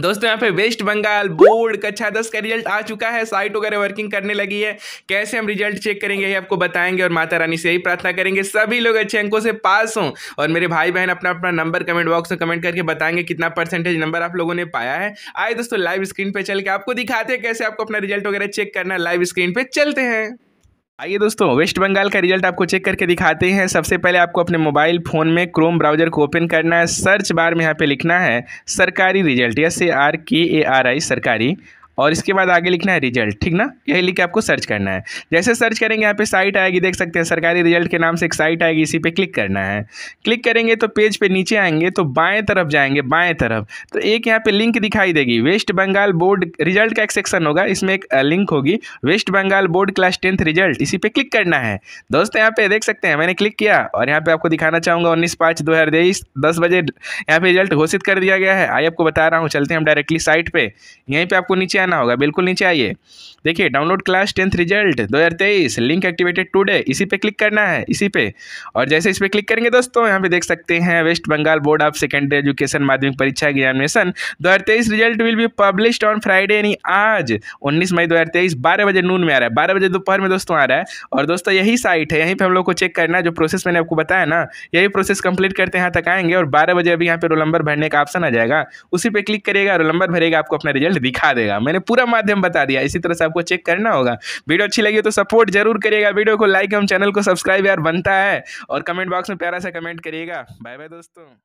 दोस्तों यहाँ पे वेस्ट बंगाल बोर्ड कक्षा दस का रिजल्ट आ चुका है साइट वगैरह वर्किंग करने लगी है कैसे हम रिजल्ट चेक करेंगे ये आपको बताएंगे और माता रानी से यही प्रार्थना करेंगे सभी लोग अच्छे अंकों से पास हों और मेरे भाई बहन अपना अपना नंबर कमेंट बॉक्स में कमेंट करके बताएंगे कितना परसेंटेज नंबर आप लोगों ने पाया है आए दोस्तों लाइव स्क्रीन पर चल के आपको दिखाते हैं कैसे आपको अपना रिजल्ट वगैरह चेक करना लाइव स्क्रीन पर चलते हैं आइए दोस्तों वेस्ट बंगाल का रिजल्ट आपको चेक करके दिखाते हैं सबसे पहले आपको अपने मोबाइल फ़ोन में क्रोम ब्राउजर को ओपन करना है सर्च बार में यहाँ पे लिखना है सरकारी रिजल्ट एस ए आर के ए आर आई सरकारी और इसके बाद आगे लिखना है रिजल्ट ठीक ना यही लिख के आपको सर्च करना है जैसे सर्च करेंगे यहाँ पे साइट आएगी देख सकते हैं सरकारी रिजल्ट के नाम से एक साइट आएगी इसी पे क्लिक करना है क्लिक करेंगे तो पेज पे नीचे आएंगे तो बाएं तरफ जाएंगे बाएं तरफ तो एक यहाँ पे लिंक दिखाई देगी वेस्ट बंगाल बोर्ड रिजल्ट का एक सेक्शन होगा इसमें एक लिंक होगी West Bengal board class tenth result इसी पर क्लिक करना है दोस्तों यहाँ पे देख सकते हैं मैंने क्लिक किया और यहाँ पे आपको दिखाना चाहूँगा उन्नीस पाँच दो हज़ार तेईस दस बजे यहाँ पे रिजल्ट घोषित कर दिया गया है आई आपको बता रहा हूँ चलते हैं हम डायरेक्टली साइट पर यहीं पर आपको नीचे आना होगा बिल्कुल नीचे आइए देखिए download class tenth result 2023 link activated today इसी पे क्लिक करना है इसी पे और जैसे इस पे क्लिक करेंगे दोस्तों यहाँ पे देख सकते हैं West Bengal board of secondary education Madhyamik Pariksha examination दो result will be publish on Friday यानी आज उन्नीस मई दो हज़ार बजे नून में आ रहा है बारह बजे दोपहर में दोस्तों आ रहा है और दोस्तों यही साइट है यहीं पर हम लोग को चेक करना है जो प्रोसेस मैंने आपको बताया ना यही प्रोसेस कंप्लीट करते हैं यहाँ तक आएंगे और बारह बजे अभी यहाँ पे रोल नंबर भरने का ऑप्शन आ जाएगा उसी पर क्लिक करिएगा रोल नंबर भरेगा आपको अपना रिजल्ट दिखा देगा मैं मैंने पूरा माध्यम बता दिया इसी तरह से आपको चेक करना होगा वीडियो अच्छी लगी तो सपोर्ट जरूर करिएगा वीडियो को लाइक एवं चैनल को सब्सक्राइब यार बनता है और कमेंट बॉक्स में प्यारा सा कमेंट करिएगा बाय बाय दोस्तों